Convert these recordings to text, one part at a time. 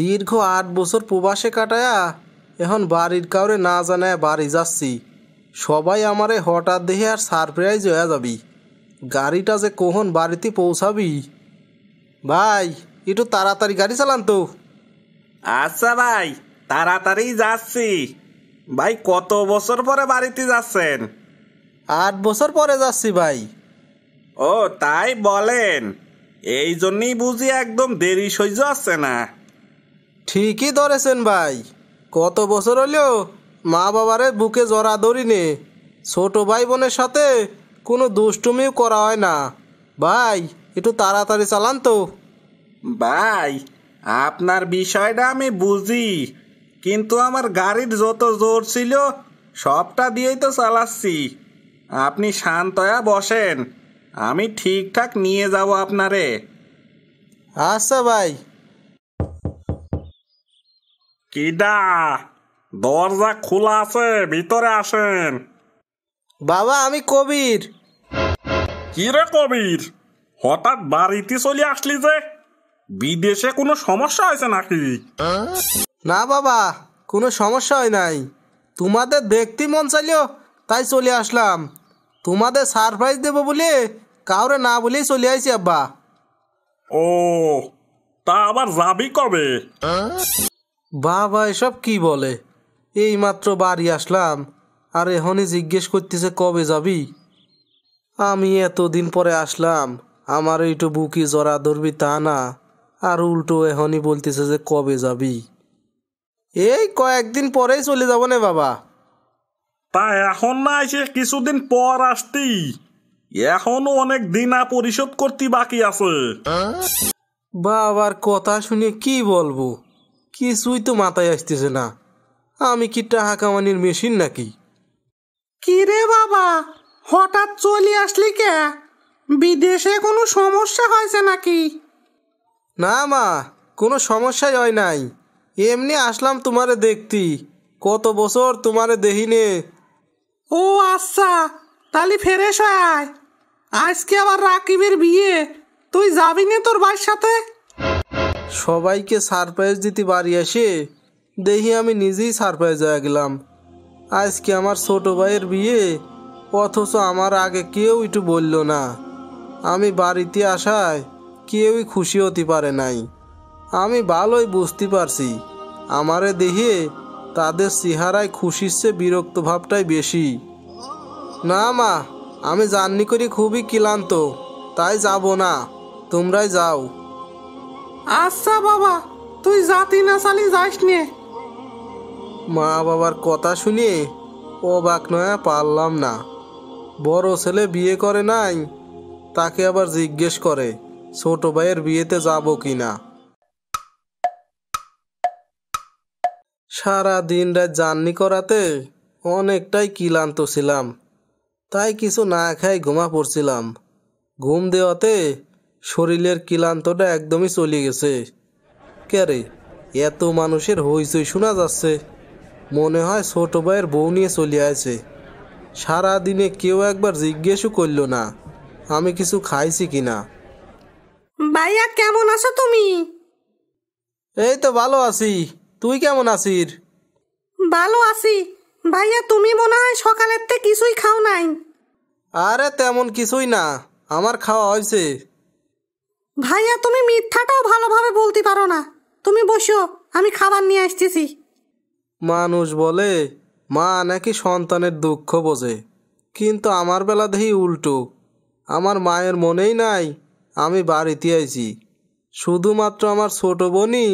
দীর্ঘ আট বছর প্রবাসে কাটায়া এখন বাড়ির কাউরে না জানায় বাড়ি যাচ্ছি সবাই আমারে হঠাৎ দেহে আর সারপ্রাইজ হয়ে যাবি গাড়িটা যে কখন বাড়িতে পৌঁছাবি ভাই একটু তাড়াতাড়ি গাড়ি চালান তো আচ্ছা ভাই তাড়াতাড়ি যাচ্ছি ভাই কত বছর পরে বাড়িতে যাচ্ছেন আট বছর পরে যাচ্ছি ভাই ও তাই বলেন এই জন্যই বুঝি একদম দেরি সহ্য আছে না ঠিকই ধরেছেন ভাই কত বছর হলেও মা বাবারে বুকে জড়া ধরিনি ছোট ভাই বোনের সাথে কোনো দুষ্টুমিও করা হয় না ভাই একটু তাড়াতাড়ি চালান তো ভাই আপনার বিষয়টা আমি বুঝি কিন্তু আমার গাড়ির যত জোর ছিল সবটা দিয়েই তো চালাচ্ছি আপনি শান্তয়া বসেন আমি ঠিকঠাক নিয়ে যাব আপনারে আচ্ছা ভাই কিডা দরজা খোলা আছে ভিতরে আসেন বাবা আমি কবির কি রে কবির হঠাৎ বাড়িতে চলে আসলি যে বিদেশে কোনো সমস্যা হয়েছে নাকি না বাবা কোনো সমস্যা হয় নাই তোমাদের দেখতে মন চাইলেও তাই চলে আসলাম তোমাদের সারপ্রাইজ দেব বলে কাউরে না বলেই চলে আইছি আব্বা ও তা আবার যাবি কবে বাবা এসব কি বলে এই মাত্র বাড়ি আসলাম আর এখনই জিজ্ঞেস করতেছে কবে যাবি আমি এতদিন পরে আসলাম আমার এইটু বুকি জরা ধরবি তা না আর উল্টো এখনই বলতেছে যে কবে যাবি এই কয়েকদিন পরেই চলে যাব না বাবা তা এখন না এসে কিছুদিন পর আসতি এখনো অনেক দিনা পরিশোধ করতে বাকি আছে বাবার কথা শুনে কি বলবো কিছুই তো মাথায় আসতেছে না আমি কি টাহা কামানির মেশিন নাকি কি রে বাবা হঠাৎ চলে আসলি কে বিদেশে কোনো সমস্যা হয়েছে নাকি না মা কোনো সমস্যাই হয় নাই এমনি আসলাম তোমারে দেখতি কত বছর তোমারে দেহিনে ও আচ্ছা তাহলে ফেরেস আয় আজকে আবার রাকিবের বিয়ে তুই যাবি না তোর বাড়ির সাথে সবাইকে সারপ্রাইজ দিতে বাড়ি আসে দেখি আমি নিজেই সারপ্রাইজ হয়ে গেলাম আজকে আমার ছোট ভাইয়ের বিয়ে অথচ আমার আগে কেউ একটু বলল না আমি বাড়িতে আসায় কেউই খুশি হতে পারে নাই আমি ভালোই বুঝতে পারছি আমারে দেখে তাদের চেহারায় খুশির চেয়ে বিরক্ত ভাবটাই বেশি না মা আমি জার্নি করি খুবই ক্লান্ত তাই যাব না তোমরাই যাও আচ্ছা বাবা তুই জাতি না চালি যাস নে মা বাবার কথা শুনে অবাক নয়া পারলাম না বড় ছেলে বিয়ে করে নাই তাকে আবার জিজ্ঞেস করে ছোট ভাইয়ের বিয়েতে যাব কি না সারা দিন রাত জার্নি করাতে অনেকটাই ক্লান্ত ছিলাম তাই কিছু না খাই ঘুমা পড়ছিলাম ঘুম দেওয়াতে শরীরের ক্লান্তটা একদমই চলে গেছে ক্যারে এত মানুষের হইচই শোনা যাচ্ছে মনে হয় ছোট ভাইয়ের বউ নিয়ে চলে আসে সারাদিনে কেউ একবার জিজ্ঞেসও করল না আমি কিছু খাইছি কি না ভাইয়া কেমন আছো তুমি এই তো ভালো আছি তুই কেমন আছিস ভালো আছি ভাইয়া তুমি মনে হয় সকালের থেকে কিছুই খাও নাই আরে তেমন কিছুই না আমার খাওয়া হয়েছে ভাইয়া তুমি মিথ্যাটাও ভালোভাবে বলতে পারো না তুমি বসো আমি খাবার নিয়ে আসতেছি মানুষ বলে মা নাকি সন্তানের দুঃখ বোঝে কিন্তু আমার বেলা দেখি উল্টো আমার মায়ের মনেই নাই আমি বাড়িতে আইছি শুধুমাত্র আমার ছোট বোনই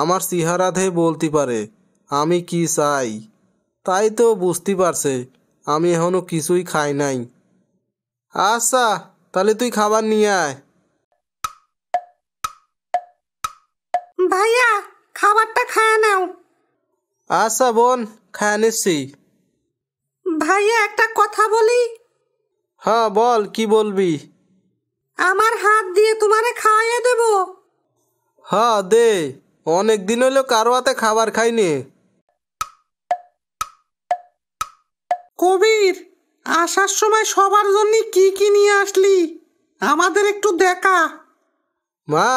আমার চেহারা দেহে বলতে পারে আমি কি চাই তাই তো বুঝতে পারছে আমি এখনও কিছুই খাই নাই আচ্ছা তাহলে তুই খাবার নিয়ে আয় ভাইয়া খাবারটা খায় নাও আচ্ছা বোন খায় নিচ্ছি ভাইয়া একটা কথা বলি হ্যাঁ বল কি বলবি আমার হাত দিয়ে তোমারে খাওয়াইয়ে দেব হ্যাঁ দে অনেক দিন হলো কারো হাতে খাবার খাইনি কবির আসার সময় সবার জন্য কি কি নিয়ে আসলি আমাদের একটু দেখা মা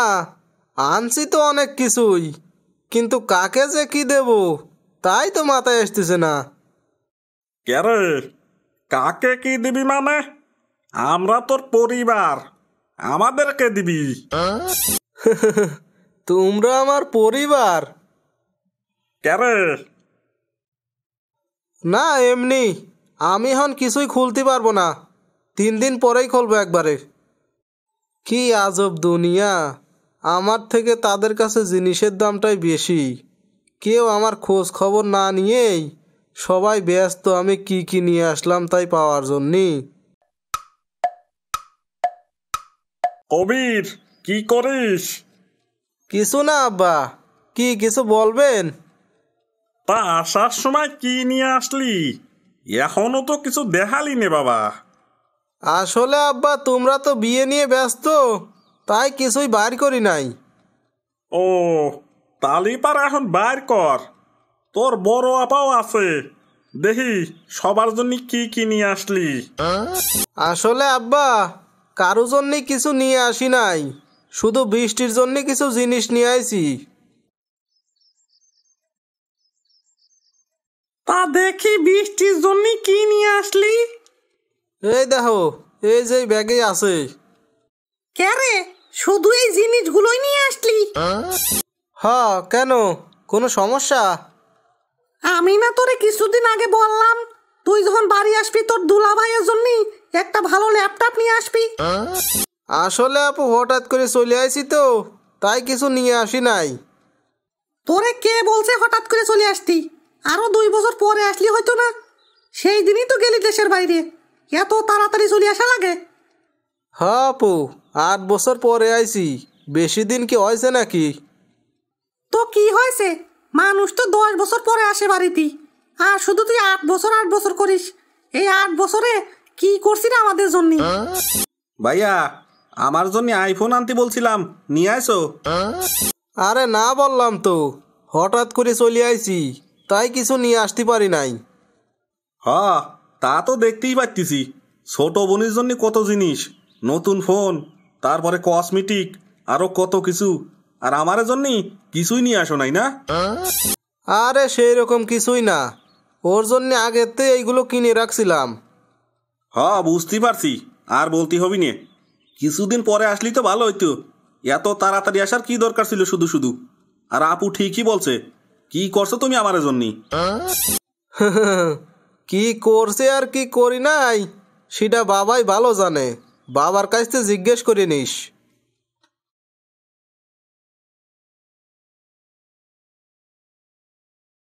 আনছি তো অনেক কিছুই কিন্তু কাকে যে কি দেব তাই তো মাথায় আসতেছে না কেরে কাকে কি দিবি মানে আমরা তোর পরিবার আমাদেরকে দিবি তোমরা আমার পরিবার কেরে না এমনি আমি হন কিছুই খুলতে পারবো না তিন দিন পরেই খুলবো একবারে কি আজব দুনিয়া আমার থেকে তাদের কাছে জিনিসের দামটাই বেশি কেউ আমার খোঁজ খবর না নিয়েই সবাই ব্যস্ত আমি কি কি নিয়ে আসলাম তাই পাওয়ার জন্যে কবির কি করিস কিছু না আব্বা কি কিছু বলবেন তা আসার সময় কি নিয়ে আসলি এখনো তো কিছু দেখালি নে বাবা আসলে আব্বা তোমরা তো বিয়ে নিয়ে ব্যস্ত তাই কিছুই বার করি নাই ও তালিপার এখন বার কর তোর বড় আপাও আছে দেখি সবার জন্য কি কি নিয়ে আসলি আসলে আব্বা কারো জন্য কিছু নিয়ে আসি নাই শুধু বৃষ্টির জন্য কিছু জিনিস নিয়ে আইছি তা দেখি বৃষ্টির জন্য কি নিয়ে আসলি এই দেখো এই যে ব্যাগে আছে কে রে শুধু এই জিনিসগুলোই নিয়ে আসলি হ্যাঁ কেন কোনো সমস্যা আমি না তোরে কিছুদিন আগে বললাম তুই যখন বাড়ি আসবি তোর দুলাভাইয়ের জন্য একটা ভালো ল্যাপটপ নিয়ে আসবি আসলে আপু হঠাৎ করে চলে আইছি তো তাই কিছু নিয়ে আসি নাই তোরে কে বলছে হঠাৎ করে চলে আসতি আরো দুই বছর পরে আসলি হয়তো না সেই দিনই তো গেলি দেশের বাইরে এত তাড়াতাড়ি চলে আসা লাগে হ্যাঁ আপু আট বছর পরে আইছি বেশি দিন কি হয়েছে নাকি তো কি হয়েছে মানুষ তো দশ বছর পরে আসে বাড়িতে আর শুধু তুই আট বছর আট বছর করিস এই আট বছরে কি করছি না আমাদের জন্য ভাইয়া আমার জন্য আইফোন আনতে বলছিলাম নিয়ে আসো আরে না বললাম তো হঠাৎ করে চলে আইছি তাই কিছু নিয়ে আসতে পারি নাই হ তা তো দেখতেই পারতেছি ছোট বোনের জন্য কত জিনিস নতুন ফোন তারপরে কসমেটিক আরও কত কিছু আর আমার জন্যই কিছুই নিয়ে আসো নাই না আরে সেই রকম কিছুই না ওর জন্য আগেতে এইগুলো কিনে রাখছিলাম হ বুঝতে পারছি আর বলতে হবি নে কিছুদিন পরে আসলি তো ভালো হইতো এত তাড়াতাড়ি আসার কি দরকার ছিল শুধু শুধু আর আপু ঠিকই বলছে কি করছো তুমি আমার জন্য কি করছে আর কি করি নাই সেটা বাবাই ভালো জানে বাবার কাছ থেকে জিজ্ঞেস করে নিস